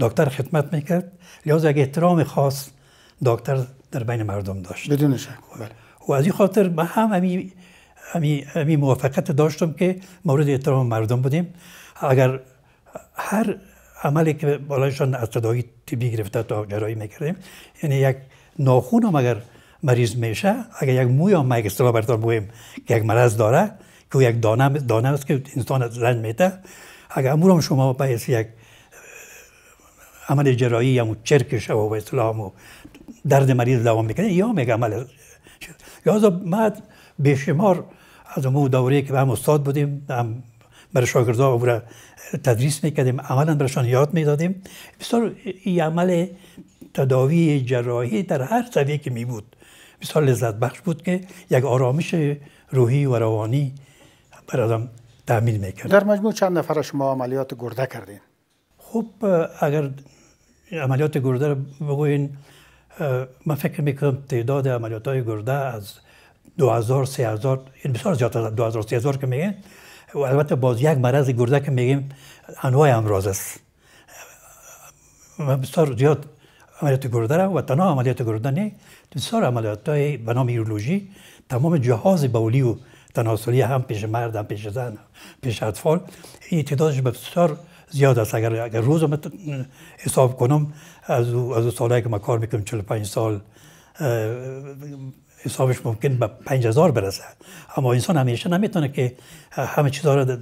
دکتر خدمت میکرد لحاظ اگه احترام خاص دکتر در بین مردم داشت بدون شک بله. و از این خاطر به هم همی امی موافقت داشتم که مورد احترام مردم بودیم اگر هر عملی که بالایشان از تدایی طبی گرفته تا جرایی میکردیم یعنی یک ناخون هم اگر مریض میشه اگر یک موی هم یک اصطلاح برتان بگویم که یک مرض داره که یک دانه, دانه است که انسان از رنج میده اگر امور هم شما به یک عمل جرایی چرک چرکش و اسلام و درد مریض دوام میکنه یا میگه عمل لازم ما بشمار از اون دوره که هم استاد بودیم هم برای شاگردا تدریس میکردیم عملا برشان یاد میدادیم بسیار این عمل تداوی جراحی در هر زاویه که می بود بسیار لذت بخش بود که یک آرامش روحی و روانی بر آدم تامین میکرد در مجموع چند نفر شما عملیات گرده کردین خب اگر عملیات گرده رو بگوین من فکر میکنم تعداد عملیات های گرده از 2000 3000 این بسیار زیاد از 2000 3000 که میگیم و البته باز یک مرض گرده که میگیم انواع امراض است من بسیار زیاد عملیات گرده را و تنها عملیات گرده نه بسیار عملیات های به نام ایرولوژی تمام جهاز بولی و تناسلی هم پیش مرد هم پیش زن پیش اطفال این تعدادش بسیار زیاد است اگر اگر روز حساب کنم از از سالی که ما کار میکنم 45 سال حسابش ممکن به 5000 برسه اما انسان همیشه نمیتونه که همه چیزها را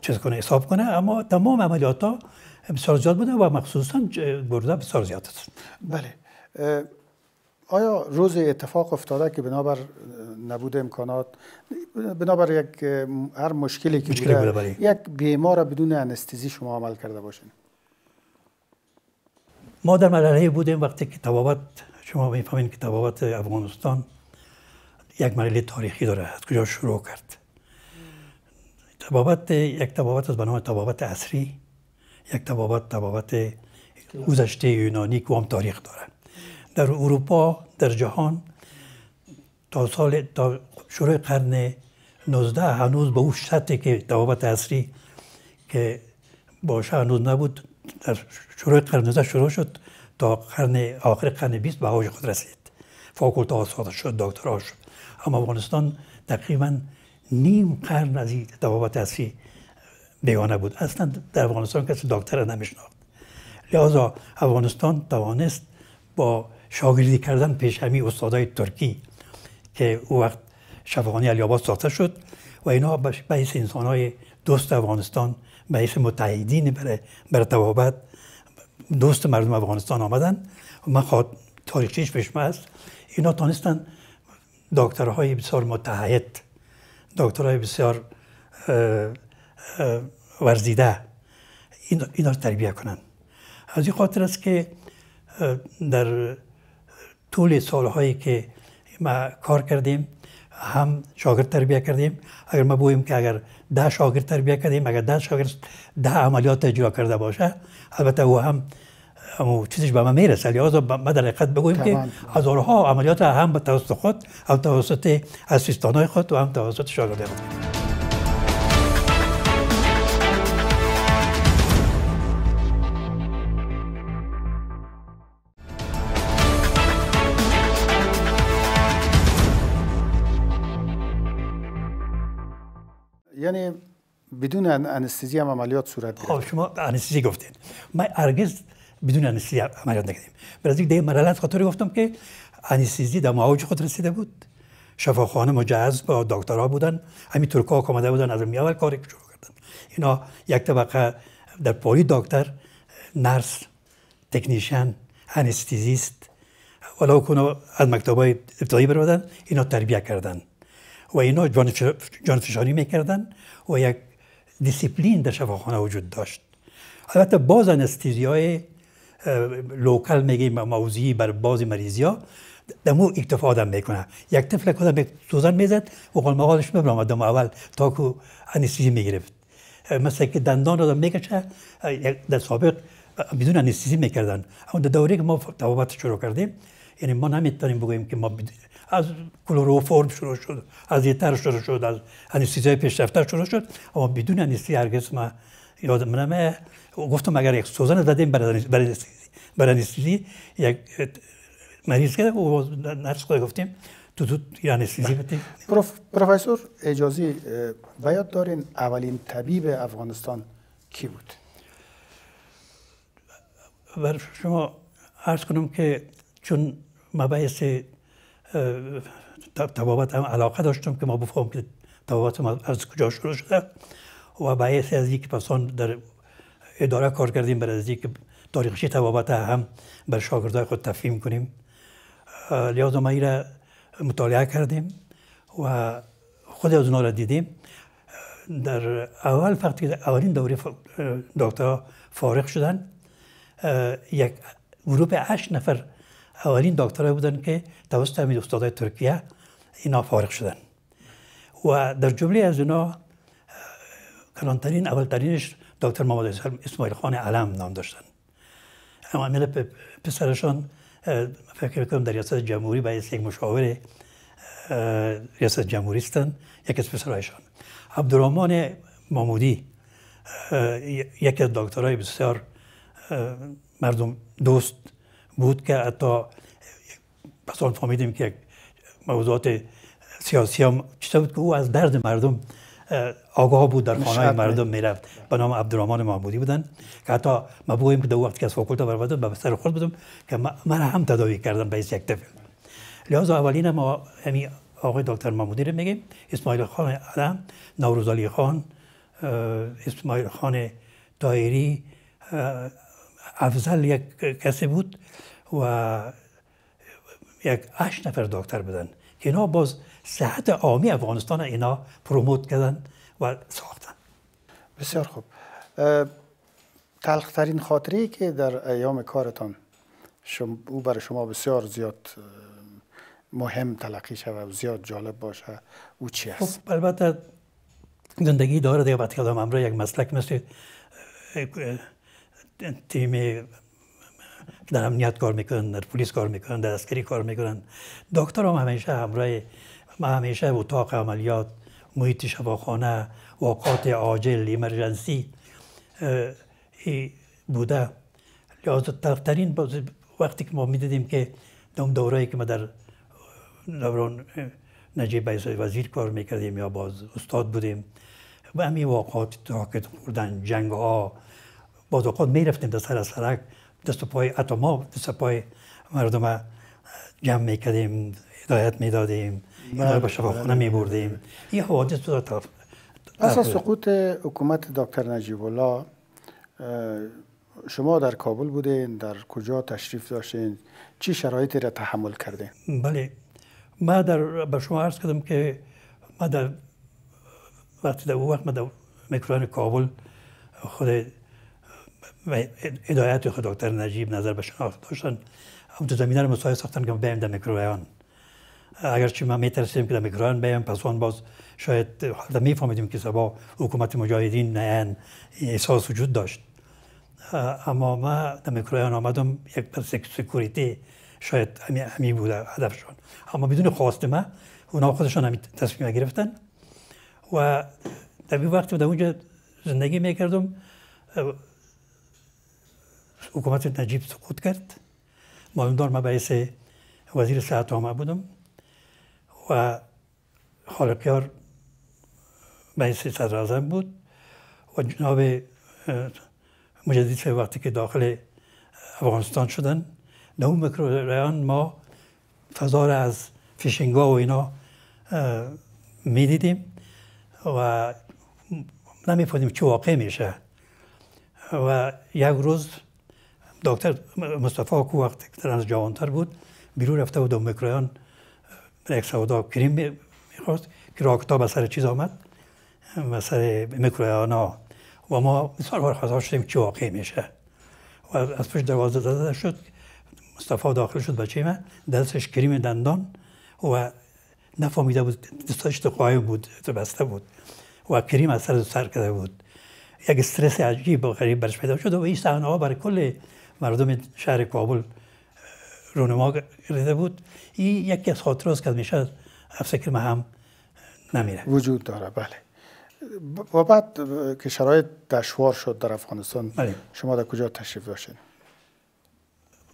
چیز کنه حساب کنه اما تمام عملیات ها بسیار زیاد بوده و مخصوصا برده بسیار زیاد است بله آیا روز اتفاق افتاده که بنابر نبود امکانات بنابر یک هر مشکلی که بوده, بله. یک بیمار بدون انستیزی شما عمل کرده باشین ما در مرحله بودیم وقتی که تبابت شما میفهمین که تبابت افغانستان یک مرحله تاریخی داره از کجا شروع کرد تبابت یک تبابت از به نام تبابت اصری یک تبابت تبابت گذشته یونانی که هم تاریخ داره در اروپا در جهان تا سال تا شروع قرن 19 هنوز به اون سطحی که دوابت اصری که باشه هنوز نبود در شروع قرن 19 شروع شد تا قرن آخر قرن 20 به اوج خود رسید فاکولت آساد شد دکترا شد اما افغانستان تقریبا نیم قرن از این دوابت اصری بیگانه بود اصلا در افغانستان کسی دکتر نمیشناخت لذا افغانستان توانست با شاگردی کردن پیش همی استادای ترکی که او وقت شفاقانی علی آباد ساخته شد و اینا بحیث انسان های دوست افغانستان بحیث متحدین برای بر توابت دوست مردم افغانستان آمدن و من خواهد تاریخیش پیش است اینا تانستن دکترهای بسیار متحد دکترهای بسیار ورزیده اینا رو تربیه کنن از این خاطر است که در طول سالهایی که ما کار کردیم هم شاگرد تربیه کردیم اگر ما بگوییم که اگر ده شاگرد تربیه کردیم اگر ده شاگرد ده عملیات اجرا کرده باشه البته او هم امو چیزش به ما میرسه لحاظا ما در حقیقت بگوییم که هزارها عملیات هم به توسط خود هم توسط اسیستانهای خود و هم توسط شاگردان خود یعنی بدون انستیزی هم عملیات صورت گرفت خب، شما انستیزی گفتید ما ارگز بدون انستزی عملیات نکردیم برای از دیگه از خاطر گفتم که انستزی در معاوج خود رسیده بود شفاخانه مجهز با دکترها بودن همین ها آمده بودن از اول کار شروع کردن اینا یک طبقه در پایی دکتر نرس تکنیشن انستیزیست ولو کنو از مکتبای ابتدایی برودن اینا تربیه کردن و اینا جانفشانی میکردن و یک دیسیپلین در شفاخانه وجود داشت البته باز انستیزی های لوکل میگیم موضوعی بر بعضی مریضی ها دمو اکتفا آدم میکنه یک طفل که به سوزن میزد و قلمه میبرم دمو اول تا که انستیزی میگرفت مثل که دندان آدم میکشه در سابق بدون انستیزی میکردن اما در دوره که ما توابت شروع کردیم یعنی ما نمیتونیم بگوییم که ما از کلوروفورم شروع شد از یه تر شروع شد از انستیزای پیشرفته شروع شد اما بدون انستی هرگز ما یادم نمه گفتم اگر یک سوزن دادیم برای انستیزی یک مریض کرد و نرس خواهی گفتیم تو تو یعنی سیزی بتی بله. پروف، پروفسور اجازی باید دارین اولین طبیب افغانستان کی بود؟ شما عرض کنم که چون مباحث تبابت هم علاقه داشتم که ما بفهم که تبابت ما از کجا شروع شده و باعث از یک پسان در اداره کار کردیم برای از یک تاریخشی تبابت هم بر شاگردای خود تفهیم کنیم لیاز ما را مطالعه کردیم و خود از اونا را دیدیم در اول که اولین دوره دکترها فارغ شدن یک گروه هشت نفر اولین دکتر بودن که توسط همین استادای ترکیه اینا فارغ شدن و در جمله از اینا کلانترین اولترینش دکتر محمد اسماعیل خان علم نام داشتن اما امیل پسرشان فکر کنم در ریاست جمهوری به یک مشاور ریاست جمهوری استن یک از پسرهایشان عبدالرحمن مامودی یکی از دکترهای بسیار مردم دوست بود که حتی پس فهمیدم که موضوعات سیاسی هم چطور بود که او از درد مردم آگاه بود در خانه مردم میرفت به نام عبدالرحمن محمودی بودن که حتی ما بگویم که دو وقتی که از فاکولتا برمدم به سر خود بودم که من هم تداوی کردم به یک تفیل لحاظ اولین ما همین یعنی آقای دکتر محمودی رو میگیم اسماعیل خان علم نوروزالی خان اسماعیل خان دایری افضل یک کسی بود و یک هشت نفر دکتر بدن که اینا باز صحت عامی افغانستان اینا پروموت کردن و ساختن بسیار خوب تلخترین خاطری که در ایام کارتان شم او برای شما بسیار زیاد مهم تلقی شود و زیاد جالب باشه او چی خب، است خب البته زندگی داره دیگه بعد که یک مسلک مثل تیم در امنیت کار میکنند، در پلیس کار میکنن در اسکری کار میکنن دکتر هم همیشه همراه ما همیشه اتاق عملیات محیط شفاخانه واقعات عاجل ایمرجنسی ای بوده لحاظ ترین وقتی که ما میدیدیم که دوم دورایی که ما در دوران نجیب بیسای وزیر کار میکردیم یا باز استاد بودیم و همین واقعات تاکت خوردن جنگ ها باز میرفتیم در سر سرک دست پای اتم ما دست پای مردم جمع میکدیم هدایت میدادیم را بله، به شفاخونه بله. میبردیم این حوادث طرف از سقوط حکومت دکتر نجیب الله شما در کابل بودین در کجا تشریف داشتین چی شرایطی را تحمل کردین بله ما در به شما عرض کردم که ما در وقتی در وقت ما در کابل خود و هدایت خود دکتر نجیب نظر به شناخت داشتن تو زمینه رو مسایه ساختن که بیم در میکرویان اگرچه ما میترسیم که در میکرویان بیم پس آن باز شاید حالا میفهمیدیم که سبا حکومت مجاهدین نه احساس وجود داشت اما ما در میکرویان آمدم یک پر سکوریتی شاید همی بوده هدفشون اما بدون خواست ما اونا خودشان همین تصمیم گرفتن و در وقت در اونجا زندگی میکردم حکومت نجیب سقوط کرد ما به برئیس وزیر صحت عامه بودم و خالقیار به صدر بود و جناب مجدید شد وقتی که داخل افغانستان شدن در اون ما فضا را از فیشنگا و اینا میدیدیم و نمیفهمیم چه واقع میشه و یک روز دکتر مصطفی کو وقت در جوانتر بود بیرون رفته بود و میکرویان یک سودا کریم میخواست که را کتاب سر چیز آمد و سر ها و ما بسیار بار شدیم چی واقعی میشه و از پشت دروازه زده شد مصطفی داخل شد بچه من دستش کریم دندان و نفهمیده بود دستش تو قایم بود تو بسته بود و کریم از سر سر کرده بود یک استرس عجیب و غریب برش پیدا شد و این سحنه ها برای کل مردم شهر کابل رونما کرده بود این یکی از است که میشه از فکر ما هم نمیره وجود داره بله و بعد که شرایط دشوار شد در افغانستان بله. شما در کجا تشریف داشتید؟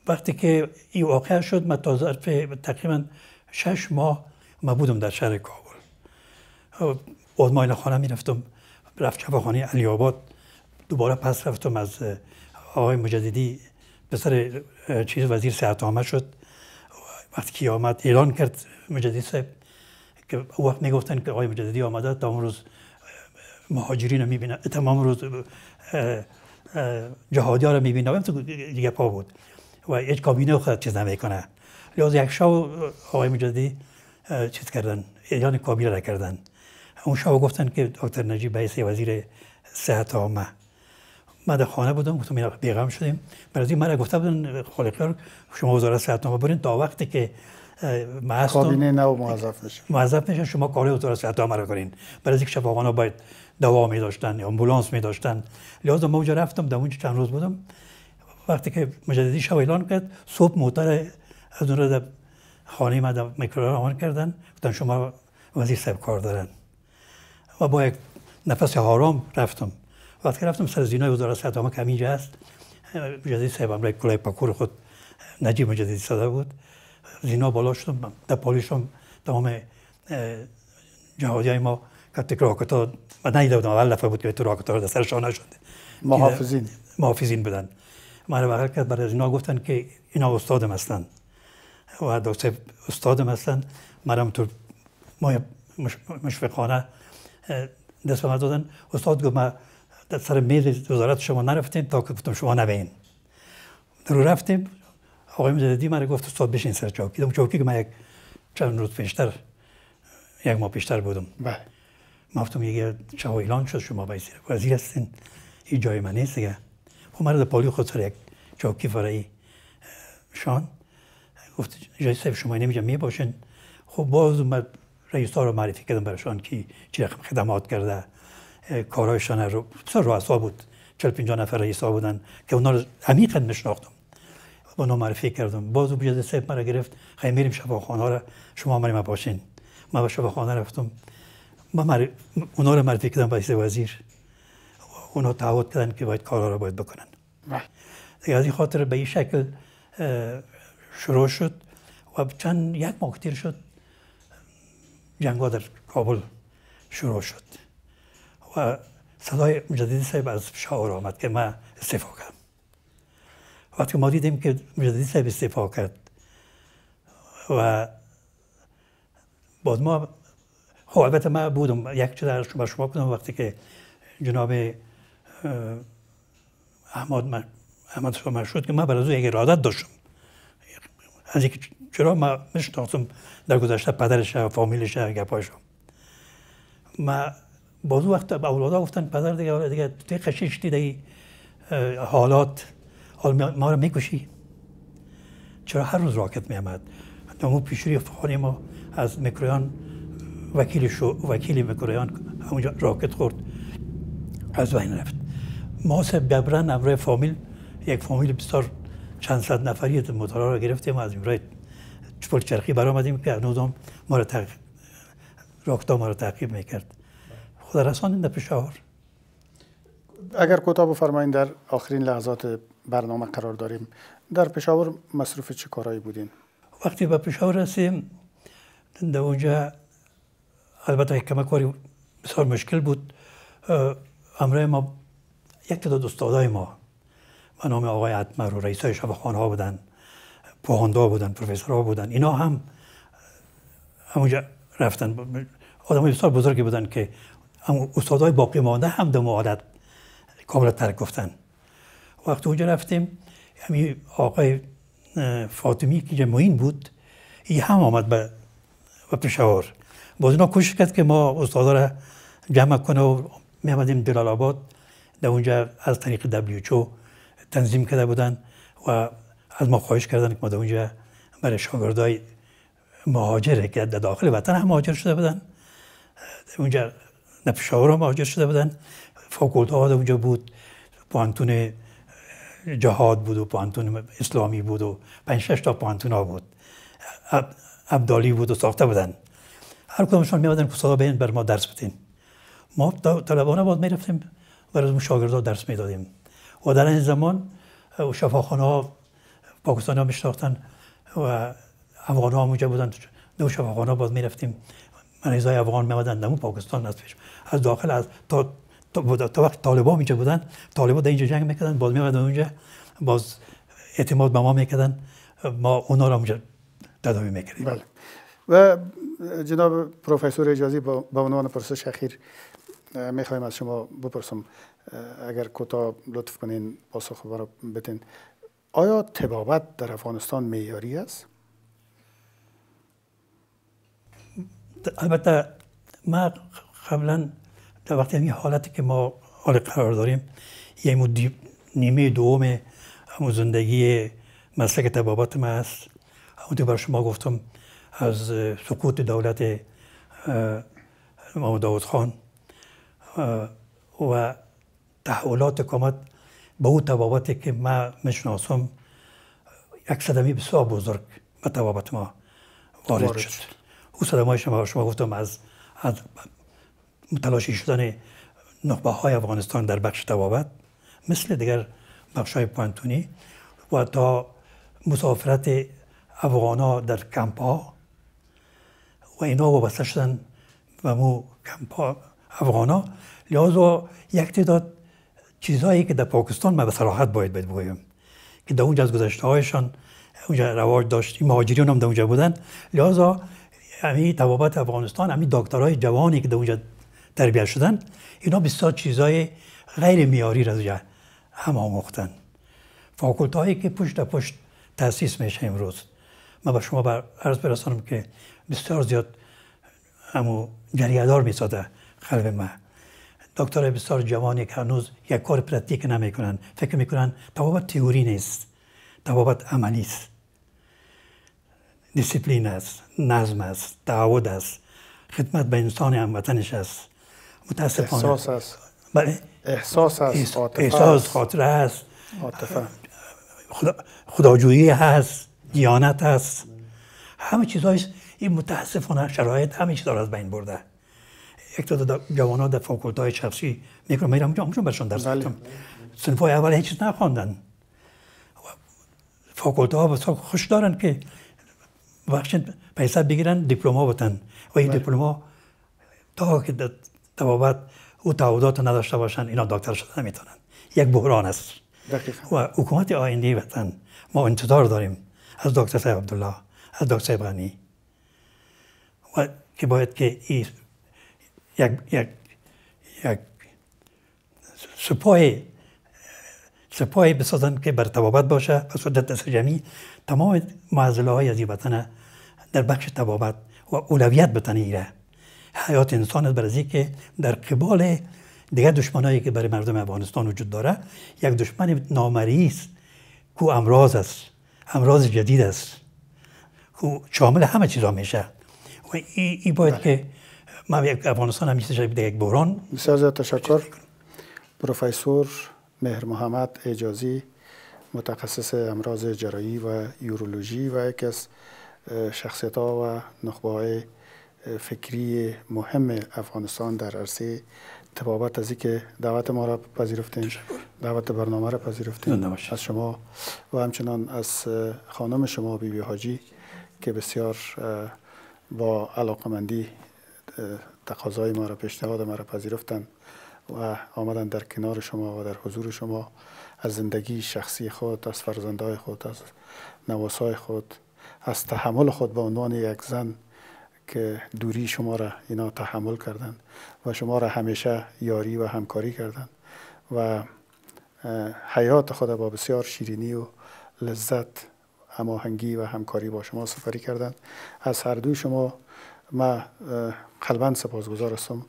وقتی که این واقع شد من تا ظرف تقریبا شش ماه ما بودم در شهر کابل خب، ماین خانه میرفتم رفت چپاخانه علی آباد دوباره پس رفتم از آقای مجددی پسر چیز وزیر صحت آمد شد وقتی که آمد اعلان کرد مجددی صاحب که وقت نگفتن که آقای مجددی آمده تا روز مهاجرین رو میبینه تمام روز جهادی ها رو میبینه و دیگه پا بود و هیچ کابینه خود چیز نمیکنه لحاظ یک شب آقای مجددی چیز کردن اعلان کابینه را کردن اون شب گفتن که دکتر نجیب بیسی وزیر صحت آمد من در خانه بودم گفتم اینا بیغم شدیم برای این مرا گفته بودن خالقیار شما وزارت صحت نامه برین تا وقتی که معصوم کابینه نو موظف میشه موظف شما کار وزارت صحت نامه را کنین برای اینکه شفاخانه باید دوا می داشتن امبولانس می داشتن لازم ما اونجا رفتم در اون چند روز بودم وقتی که مجددی شو اعلان کرد صبح موتر از اون را در خانه ما در آن کردن گفتن شما وزیر صاحب کار دارن و با یک نفس حرام رفتم وقتی رفتم سر زینای وزارت صدام هم که همینجا هست مجدد صاحب امرای کلای پکور خود نجیب مجدد صدا بود زینا بالا شدم در هم تمام جهادی های ما که راکتا من نیده بودم اول دفعه بود که تو راکتا در سر شانه شده محافظین محافظین بودن من بغل کرد برای زینا گفتن که اینا استادم هستن و دکتر استادم هستن هم تو مای مشفقانه دست به من دادن استاد گفت من در سر میز وزارت شما نرفتین تا گفتم شما نبین رو رفتیم آقای مجددی من گفت استاد بشین سر چوکی دم چوکی که من یک چند روز پیشتر یک ماه پیشتر بودم بله گفتم یک چاو اعلان شد شما بایستید وزیر هستین این جای من نیست دیگه خب مرد پالی خود سر یک چوکی فرای شان گفت جای صاحب شما نمیجا می باشین خب باز من رئیس ها رو معرفی کردم شان که چی رقم خدمات کرده کارهایشان رو بسیار رؤسا بود چل پینجا نفر رئیسا بودن که اونا رو عمیقا میشناختم اونا معرفی کردم باز او بیاد صاحب مرا گرفت خیلی میریم شفاخانه را شما ما باشین من به شفاخانه رفتم ما مر... اونا رو معرفی کردم به وزیر اونا تعهد کردن که باید کارها رو باید بکنن بله. دیگه از این خاطر به این شکل شروع شد و چند یک ماه شد جنگا در کابل شروع شد و صدای مجدد صاحب از شاور آمد که من استفا کردم وقتی ما دیدیم که مجدد صاحب استفا کرد و بعد ما خب البته من بودم یک چیز در شما شما کنم وقتی که جناب احمد احمد شما شد که من برای یک ارادت داشتم از اینکه چرا من میشناسم در گذشته پدرش و فامیلش من بازو وقت به اولادا گفتن پدر دیگه دیگه تو قشیش دیدی حالات حال ما رو میکشی چرا هر روز راکت میامد اون پیشوری فخانی ما از میکرویان وکیل شو وکیل مکرویان اونجا راکت خورد از بین رفت ما سه ببرن امرای فامیل یک فامیل بسیار چند صد نفری مطالع را گرفتیم از امرای چپل چرخی برآمدیم که هنوزم ما را تق... راکتا ما را تعقیب میکرد خدا این در پشاور اگر کوتاه بفرمایید در آخرین لحظات برنامه قرار داریم در پشاور مصروف چه کارایی بودین وقتی به پشاور رسیم در اونجا البته کمک کاری بسیار مشکل بود امره ما یک تعداد استادای ما به نام آقای عطمر و رئیس های شبخانه ها بودن پوهاندا بودن ها بودن اینا هم همونجا رفتن آدم بسیار بزرگی بودن که استادای باقی مانده هم در معادت کاملا ترک گفتن وقتی اونجا رفتیم همین یعنی آقای فاطمی که معین بود ای هم آمد به پشاور باز اینا کوشش کرد که ما استادا را جمع کنه و می آمدیم دلال آباد در اونجا از طریق دبلیوچو تنظیم کرده بودن و از ما خواهش کردن که ما در اونجا برای شاگردای مهاجره که در داخل وطن هم مهاجر شده بودن اونجا در پشاور هم شده بودن فاکولت ها اونجا بود پانتون جهاد بود و پانتون اسلامی بود و پنج شش تا پانتون ها بود عبدالی بود و ساخته بودن هر می میادن که بین بر ما درس بدین ما طلبانه باید میرفتیم و از اون ها درس میدادیم و در این زمان شفاخانه ها پاکستانی ها میشناختن و افغان ها اونجا بودن دو شفاخانه می میرفتیم از افغان میمدن دامو پاکستان از از داخل از تا تا وقت طالبان اینجا بودن طالبان در اینجا جنگ میکردن باز میمدن اونجا باز اعتماد به ما میکردن ما اونا را اونجا تداوی میکردیم بله. و جناب پروفسور اجازی با, عنوان پرسش اخیر میخوایم از شما بپرسم اگر کوتا لطف کنین پاسخ برا بتین آیا تبابت در افغانستان معیاری است البته ما قبلا در وقتی همین حالتی که ما حال قرار داریم یه یعنی نیمه دوم همون زندگی مسلک تبابات ما است همون بر شما گفتم از سقوط دولت امام داود خان و تحولات کامت به او تبابتی که ما میشناسم یک صدمی بسیار بزرگ به تبابت ما وارد شد. او صدمای شما شما گفتم از از متلاشی شدن نخبه های افغانستان در بخش توابت مثل دیگر بخش های پانتونی و تا مسافرت افغان ها در کمپ و اینا وابسته شدن و مو کمپ ها افغان ها لحاظا یک تعداد چیزهایی که در پاکستان من به صراحت باید باید بگویم که در اونجا از گذشته هایشان اونجا رواج داشت هم در اونجا بودن لحاظا امی طبابت افغانستان امی دکترای جوانی که در اونجا تربیت شدن اینا بسیار چیزای غیر میاری را اونجا هم آموختن فاکولت هایی که پشت پشت تاسیس میشه امروز ما به شما بر عرض برسانم که بسیار زیاد همو جریادار میسازه قلب ما دکتر بسیار جوانی که هنوز یک کار پراتیک نمیکنن فکر میکنن توابت تئوری نیست توابت عملی است دیسیپلین است نظم است تعهد است خدمت به انسان هموطنش است متاسفانه احساس است بله احساس است احساس خاطره است خدا خداجویی هست دیانت هست همه چیزهایش این متاسفانه شرایط همه چیز از بین برده یک تعداد جوان ها در فاکولت های شخصی میکنم میرم اونجا همچون برشون درس کنم بله. سنف های اول هیچ چیز نخواندن فاکولت ها خوش دارن که بخشن پیسه بگیرن دیپلوما بتن و این دیپلوما تا که تبابت او تعهدات نداشته باشن اینا دکتر شده نمیتونن یک بحران است و حکومت آینده وطن ما انتظار داریم از دکتر صاحب عبدالله از دکتر صاحب غنی و که باید که این یک یک یک سپاهی بسازند که بر تبابت باشه و صدت جمعی تمام معضله های از وطن در بخش تبابت و اولویت بتنه ایره حیات انسان است برای که در قبال دیگه دشمنایی که برای مردم افغانستان وجود داره یک دشمن نامری است کو امراض است امراض جدید است کو شامل همه چیزا میشه و این ای باید بله. که ما افغانستان همیشه یک بحران بسیار تشکر پروفسور مهر محمد اجازی متخصص امراض جرایی و یورولوژی و یکی از شخصیت ها و نخبه های فکری مهم افغانستان در عرصه تبابت از که دعوت ما را پذیرفتین دعوت برنامه را پذیرفتین از شما و همچنان از خانم شما بیبی بی حاجی که بسیار با علاقمندی تقاضای ما را پیشنهاد ما را پذیرفتند و آمدن در کنار شما و در حضور شما از زندگی شخصی خود از فرزندهای خود از نواسای خود از تحمل خود به عنوان یک زن که دوری شما را اینا تحمل کردند و شما را همیشه یاری و همکاری کردند و حیات خود با بسیار شیرینی و لذت هماهنگی و همکاری با شما سفری کردند از هر دو شما من قلبا سپاسگزار هستم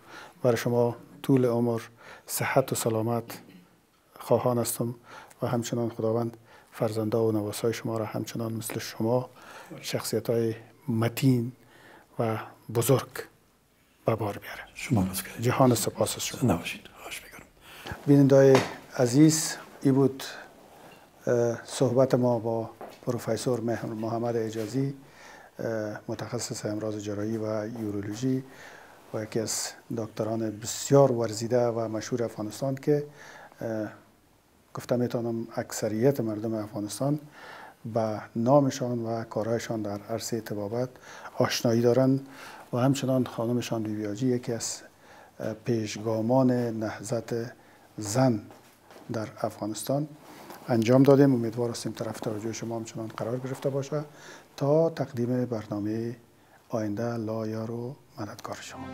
برای شما طول عمر صحت و سلامت خواهان هستم و همچنان خداوند فرزنده و نواسای شما را همچنان مثل شما شخصیت های متین و بزرگ به بار بیاره شما جهان سپاس است شما نباشید خوش عزیز ای بود صحبت ما با پروفسور محمد اجازی متخصص امراض جرایی و یورولوژی و یکی از دکتران بسیار ورزیده و مشهور افغانستان که گفتم میتونم اکثریت مردم افغانستان به نامشان و کارهایشان در عرصه تبابت آشنایی دارند و همچنان خانمشان بیویاجی یکی از پیشگامان نهضت زن در افغانستان انجام دادیم امیدوار هستیم طرف توجه شما همچنان قرار گرفته باشه تا تقدیم برنامه آینده لایارو کار شما